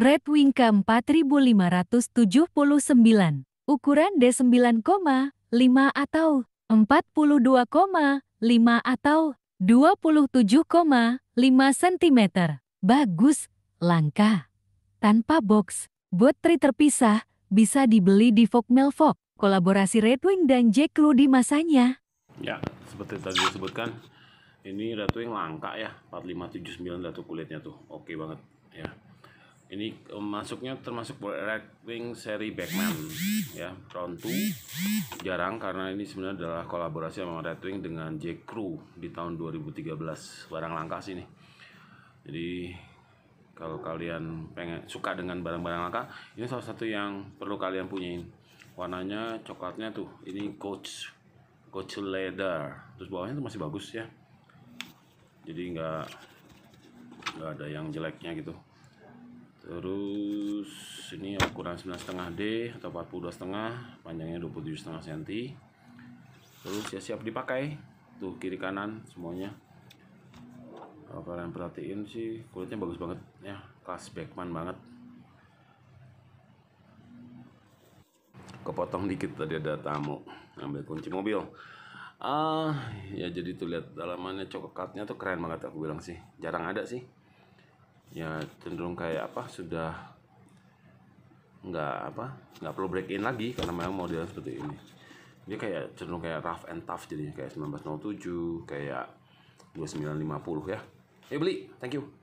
Red Wing puluh 4579, ukuran D9,5 atau 42,5 atau 27,5 cm. Bagus, langka. Tanpa box, buat tri terpisah, bisa dibeli di Fog Melfog. Kolaborasi Red Wing dan Jack Crew di masanya. Ya, seperti tadi disebutkan, ini Red Wing langka ya. 4579 tuh kulitnya tuh, oke okay banget ya ini eh, masuknya termasuk Red Wing seri Batman ya Round 2 jarang karena ini sebenarnya adalah kolaborasi sama Red Wing dengan J. Crew di tahun 2013 barang langka sih nih jadi kalau kalian pengen suka dengan barang-barang langka ini salah satu yang perlu kalian punyain warnanya coklatnya tuh ini Coach Coach Leather terus bawahnya tuh masih bagus ya jadi nggak nggak ada yang jeleknya gitu terus ini ukuran 9,5 D atau setengah panjangnya setengah cm terus ya siap dipakai tuh kiri kanan semuanya kalau kalian perhatiin sih kulitnya bagus banget ya kelas backman banget kepotong dikit tadi ada tamu ambil kunci mobil ah ya jadi tuh lihat dalamannya cokelatnya tuh keren banget aku bilang sih jarang ada sih ya cenderung kayak apa sudah nggak apa nggak perlu break in lagi karena memang model seperti ini dia kayak cenderung kayak rough and tough jadinya kayak 1907 kayak 2950 ya eh beli thank you